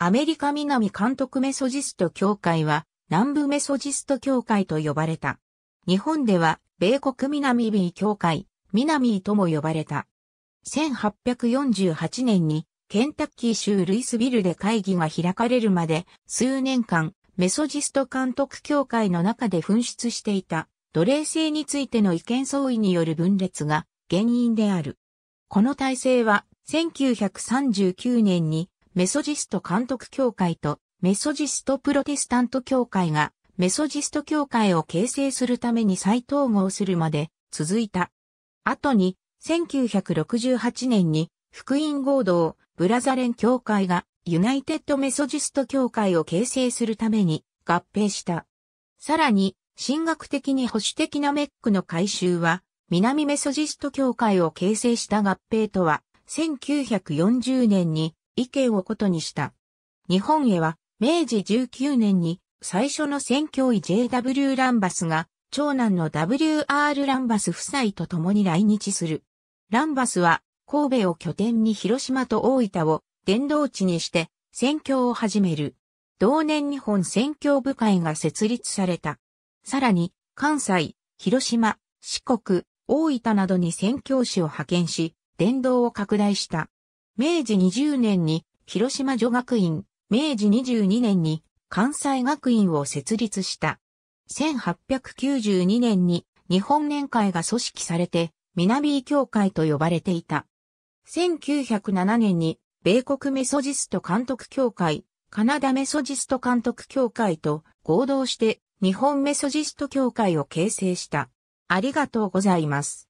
アメリカ南監督メソジスト協会は南部メソジスト協会と呼ばれた。日本では米国南美協会、南とも呼ばれた。1848年にケンタッキー州ルイスビルで会議が開かれるまで数年間メソジスト監督協会の中で紛失していた奴隷制についての意見相違による分裂が原因である。この体制は1939年にメソジスト監督協会とメソジストプロテスタント協会がメソジスト協会を形成するために再統合するまで続いた。後に1968年に福音合同ブラザレン協会がユナイテッドメソジスト協会を形成するために合併した。さらに、進学的に保守的なメックの改修は、南メソジスト協会を形成した合併とは、1940年に意見をことにした。日本へは、明治19年に最初の宣教医 JW ランバスが、長男の WR ランバス夫妻と共に来日する。ランバスは、神戸を拠点に広島と大分を伝道地にして、宣教を始める。同年日本宣教部会が設立された。さらに、関西、広島、四国、大分などに宣教師を派遣し、伝道を拡大した。明治20年に広島女学院、明治22年に関西学院を設立した。1892年に日本年会が組織されて、南協会と呼ばれていた。1907年に、米国メソジスト監督協会、カナダメソジスト監督協会と合同して、日本メソジスト協会を形成した。ありがとうございます。